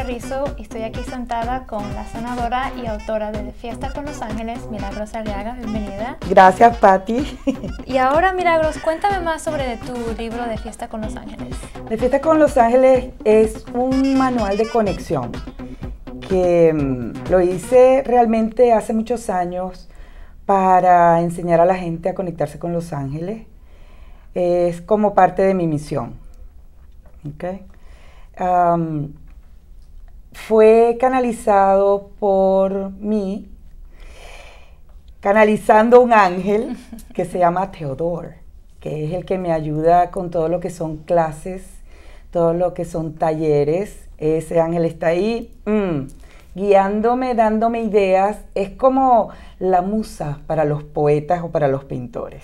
rizo y estoy aquí sentada con la senadora y autora de Fiesta con Los Ángeles, Milagros Arriaga. Bienvenida. Gracias, Patti. Y ahora, Milagros, cuéntame más sobre tu libro de Fiesta con Los Ángeles. De Fiesta con Los Ángeles es un manual de conexión que mm, lo hice realmente hace muchos años para enseñar a la gente a conectarse con Los Ángeles. Es como parte de mi misión. Okay fue canalizado por mí, canalizando un ángel que se llama Teodor que es el que me ayuda con todo lo que son clases, todo lo que son talleres. Ese ángel está ahí mm, guiándome, dándome ideas. Es como la musa para los poetas o para los pintores.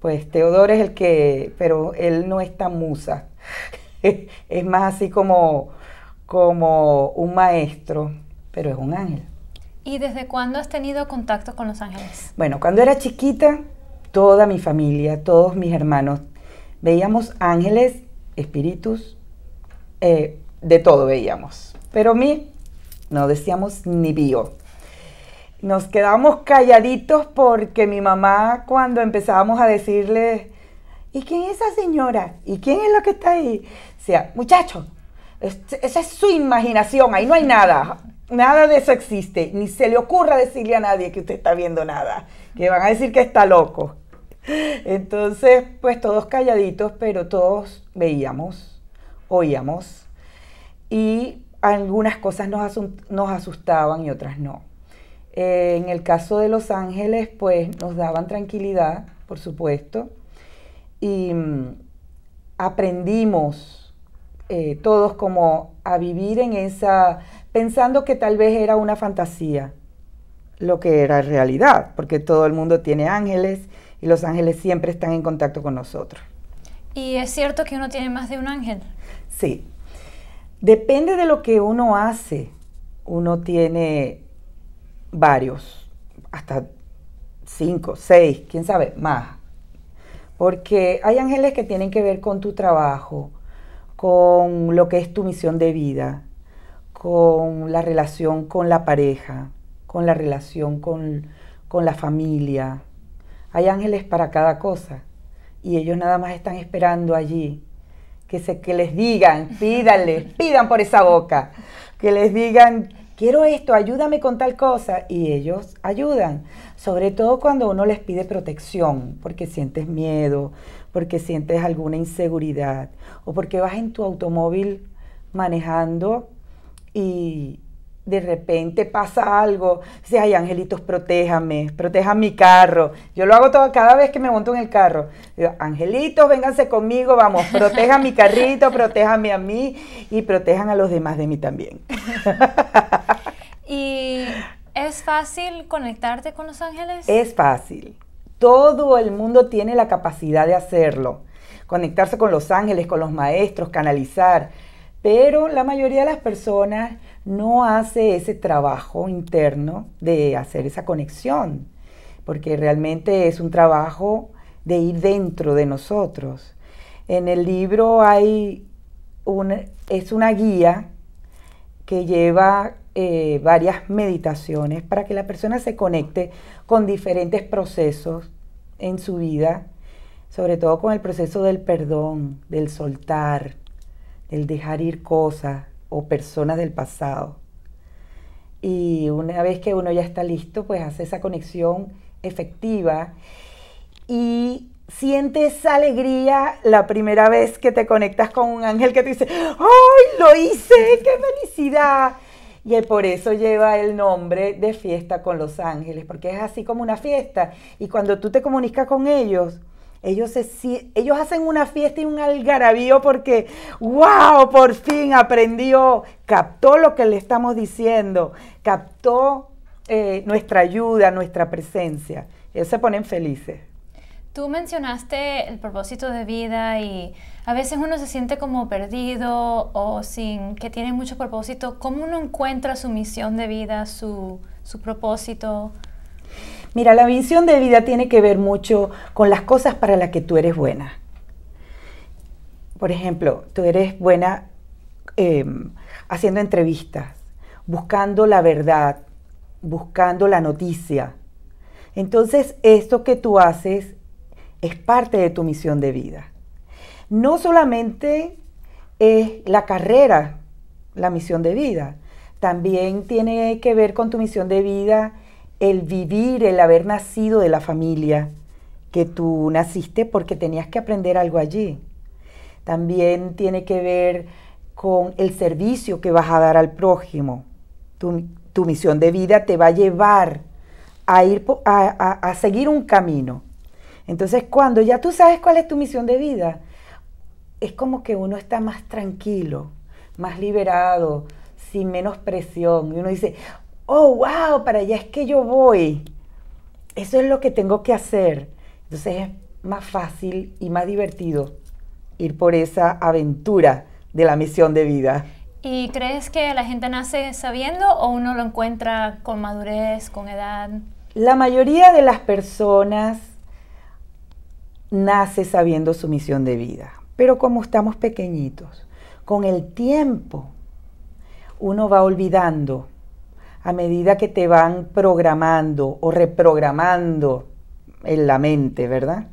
Pues Teodor es el que, pero él no es tan musa. es más así como como un maestro, pero es un ángel. ¿Y desde cuándo has tenido contacto con los ángeles? Bueno, cuando era chiquita, toda mi familia, todos mis hermanos, veíamos ángeles, espíritus, eh, de todo veíamos. Pero a mí no decíamos ni vio Nos quedamos calladitos porque mi mamá cuando empezábamos a decirle, ¿y quién es esa señora? ¿Y quién es lo que está ahí? O sea, muchacho esa es su imaginación, ahí no hay nada. Nada de eso existe. Ni se le ocurra decirle a nadie que usted está viendo nada, que van a decir que está loco. Entonces, pues todos calladitos, pero todos veíamos, oíamos. Y algunas cosas nos, asustaban y otras no. Eh, en el caso de Los Ángeles, pues nos daban tranquilidad, por supuesto, y mm, aprendimos eh, todos como a vivir en esa, pensando que tal vez era una fantasía lo que era realidad, porque todo el mundo tiene ángeles y los ángeles siempre están en contacto con nosotros. ¿Y es cierto que uno tiene más de un ángel? Sí. Depende de lo que uno hace. Uno tiene varios, hasta cinco, seis, quién sabe, más. Porque hay ángeles que tienen que ver con tu trabajo, con lo que es tu misión de vida, con la relación con la pareja, con la relación con, con la familia. Hay ángeles para cada cosa y ellos nada más están esperando allí que, se, que les digan, pídanles, pidan por esa boca, que les digan, quiero esto, ayúdame con tal cosa, y ellos ayudan, sobre todo cuando uno les pide protección, porque sientes miedo, porque sientes alguna inseguridad o porque vas en tu automóvil manejando y de repente pasa algo, dices, ay angelitos, protéjame, proteja mi carro. Yo lo hago todo, cada vez que me monto en el carro. Digo, angelitos, vénganse conmigo, vamos, proteja mi carrito, protéjanme a mí y protejan a los demás de mí también. ¿Y es fácil conectarte con los ángeles? Es fácil. Todo el mundo tiene la capacidad de hacerlo. Conectarse con los ángeles, con los maestros, canalizar. Pero la mayoría de las personas no hace ese trabajo interno de hacer esa conexión, porque realmente es un trabajo de ir dentro de nosotros. En el libro hay es una guía que lleva eh, varias meditaciones para que la persona se conecte con diferentes procesos en su vida, sobre todo con el proceso del perdón, del soltar, del dejar ir cosas o personas del pasado. Y una vez que uno ya está listo, pues hace esa conexión efectiva y siente esa alegría la primera vez que te conectas con un ángel que te dice, ¡ay, lo hice! ¡Qué felicidad! y por eso lleva el nombre de fiesta con los ángeles, porque es así como una fiesta. Y cuando tú te comunicas con ellos, ellos, ellos hacen una fiesta y un algarabío porque, wow, por fin aprendió, captó lo que le estamos diciendo, captó eh, nuestra ayuda, nuestra presencia. Ellos se ponen felices. Tú mencionaste el propósito de vida y a veces uno se siente como perdido o sin que tiene mucho propósito. ¿Cómo uno encuentra su misión de vida, su, propósito? Mira, la misión de vida tiene que ver mucho con las cosas para las que tú eres buena. Por ejemplo, tú eres buena em, haciendo entrevistas, buscando la verdad, buscando la noticia. Entonces, esto que tú haces es parte de tu misión de vida. No solamente es la carrera, la misión de vida, también tiene que ver con tu misión de vida el vivir, el haber nacido de la familia que tú naciste porque tenías que aprender algo allí. También tiene que ver con el servicio que vas a dar al prójimo. Tu, misión de vida te va a llevar a, ir, a seguir un camino entonces, cuando ya tú sabes cuál es tu misión de vida, es como que uno está más tranquilo, más liberado, sin menos presión. Y uno dice, oh, wow, para allá es que yo voy. Eso es lo que tengo que hacer. Entonces es más fácil y más divertido ir por esa aventura de la misión de vida. ¿Y crees que la gente nace sabiendo o uno lo encuentra con madurez, con edad? La mayoría de las personas nace sabiendo su misión de vida. Pero como estamos pequeñitos, con el tiempo uno va olvidando a medida que te van programando o reprogramando en la mente, ¿verdad?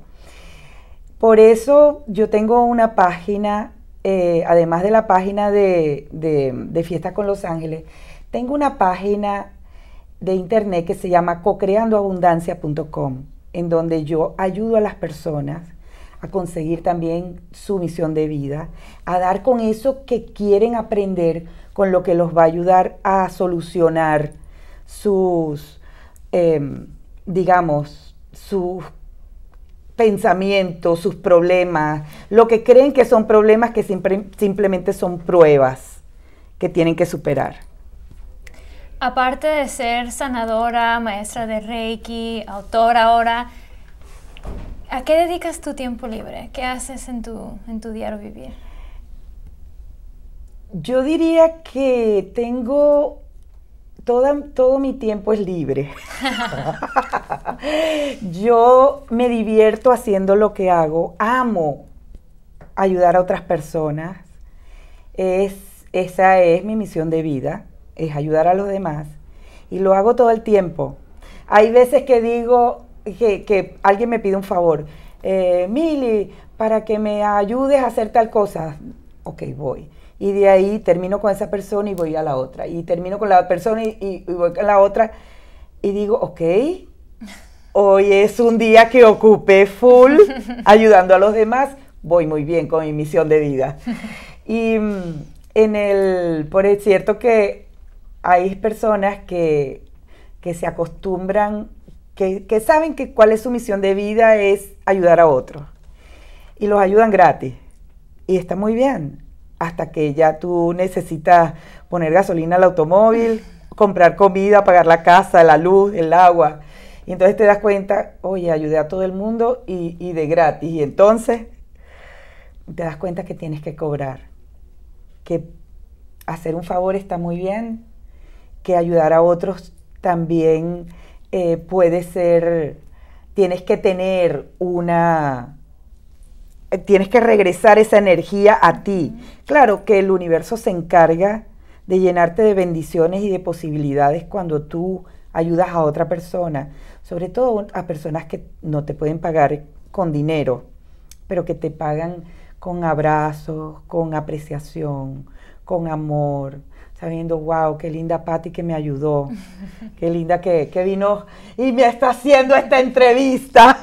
Por eso yo tengo una página, eh, además de la página de, de, de Fiesta con los Ángeles, tengo una página de internet que se llama cocreandoabundancia.com en donde yo ayudo a las personas a conseguir también su misión de vida, a dar con eso que quieren aprender, con lo que los va a ayudar a solucionar sus, em, digamos, sus pensamientos, sus problemas, lo que creen que son problemas que simplemente son pruebas que tienen que superar. Aparte de ser sanadora, maestra de Reiki, autora ahora, ¿a qué dedicas tu tiempo libre? ¿Qué haces en tu, diario vivir? Yo diría que tengo todo mi tiempo es libre. yo me divierto haciendo lo que hago, amo ayudar a otras personas. esa es mi misión de vida es ayudar a los demás y lo hago todo el tiempo. Hay veces que digo que, alguien me pide un favor, eh, Mili, para que me ayudes a hacer tal cosa. Ok, voy. Y de ahí termino con esa persona y voy a la otra. Y termino con la persona y, voy a la otra. Y digo, ok, hoy es un día que ocupé full ayudando a los demás. Voy muy bien con mi misión de vida. Y mm, en el, por cierto que hay personas que, se acostumbran, que, saben que cuál es su misión de vida es ayudar a otros. Y los ayudan gratis. Y está muy bien. Hasta que ya tú necesitas poner gasolina al automóvil, comprar comida, pagar la casa, la luz, el agua. Y entonces te das cuenta, oye, ayudé a todo el mundo y, y de gratis. Y entonces te das cuenta que tienes que cobrar. Que hacer un favor está muy bien, que ayudar a otros también eh, puede ser, tienes que tener una, tienes que regresar esa energía a ti. Claro que el universo se encarga de llenarte de bendiciones y de posibilidades cuando tú ayudas a otra persona, sobre todo a personas que no te pueden pagar con dinero, pero que te pagan con abrazos, con apreciación, con amor, sabiendo, wow, qué linda Patti que me ayudó, qué linda que, que vino y me está haciendo esta entrevista.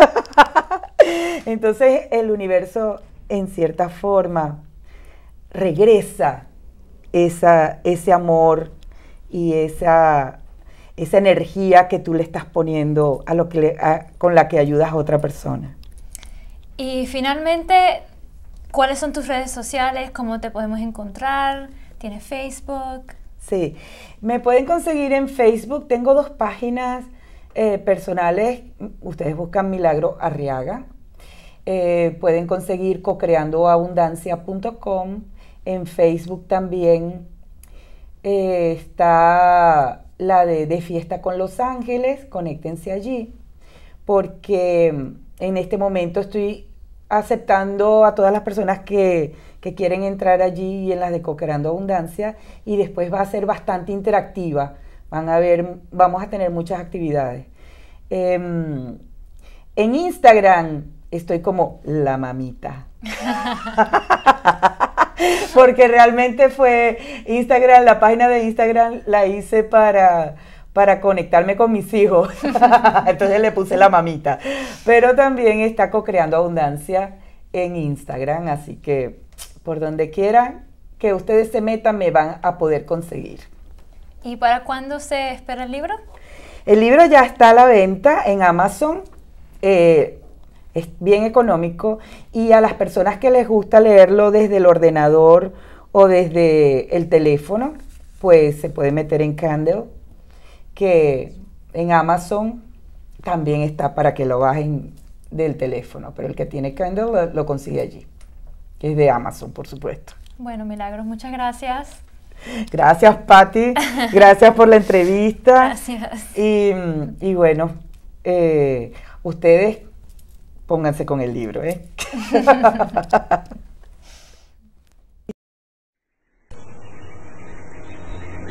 Entonces el universo, en cierta forma, regresa ese amor y esa, energía que tú le estás poniendo a lo que con la que ayudas a otra persona. Y finalmente, ¿cuáles son tus redes sociales? ¿Cómo te podemos encontrar? ¿Tiene Facebook? Sí, me pueden conseguir en Facebook. Tengo dos páginas eh, personales. Ustedes buscan Milagro Arriaga. Eh, pueden conseguir cocreandoabundancia.com. En Facebook también eh, está la de, de Fiesta con Los Ángeles. Conéctense allí porque en este momento estoy aceptando a todas las personas que, quieren entrar allí en las de Coquerando Abundancia y después va a ser bastante interactiva. Van a ver, vamos a tener muchas actividades. Em, en Instagram estoy como la mamita. Porque realmente fue Instagram, la página de Instagram la hice para para conectarme con mis hijos. Entonces le puse la mamita. Pero también está co-creando abundancia en Instagram, así que por donde quieran que ustedes se metan me van a poder conseguir. ¿Y para cuándo se espera el libro? El libro ya está a la venta en Amazon. Eh, es bien económico y a las personas que les gusta leerlo desde el ordenador o desde el teléfono, pues se puede meter en Candle que en Amazon también está para que lo bajen del teléfono, pero el que tiene Kindle lo, consigue allí, que es de Amazon, por supuesto. Bueno, Milagros, muchas gracias. Gracias, Patti. Gracias por la entrevista. Gracias. Y, y bueno, eh, ustedes pónganse con el libro, ¿eh?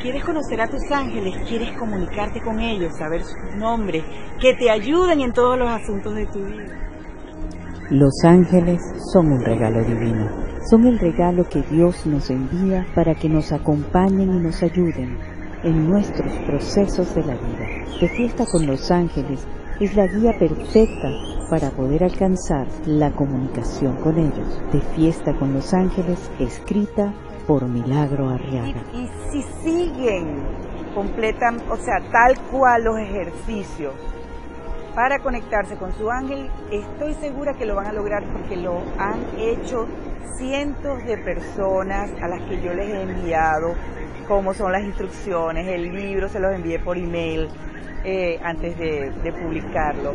quieres conocer a tus ángeles, quieres comunicarte con ellos, saber sus nombres, que te ayuden en todos los asuntos de tu vida. Los ángeles son un regalo divino. Son el regalo que Dios nos envía para que nos acompañen y nos ayuden en nuestros procesos de la vida. De fiesta con los ángeles es la guía perfecta para poder alcanzar la comunicación con ellos. De fiesta con los ángeles, escrita por Milagro Arriaga. Y, si siguen, completan, o sea, tal cual los ejercicios para conectarse con su ángel, estoy segura que lo van a lograr porque lo han hecho cientos de personas a las que yo les he enviado cómo son las instrucciones, el libro se los envié por email eh, antes de, de publicarlo.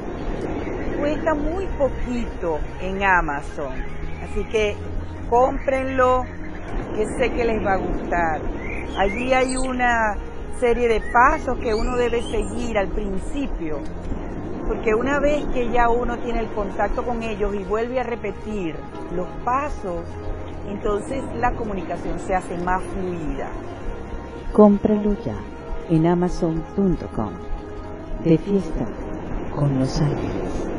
Cuesta muy poquito en Amazon, así que cómprenlo, que sé que les va a gustar. Allí hay una serie de pasos que uno debe seguir al principio, porque una vez que ya uno tiene el contacto con ellos y vuelve a repetir los pasos, entonces la comunicación se hace más fluida. Cómpralo ya en amazon.com. De fiesta con los ángeles.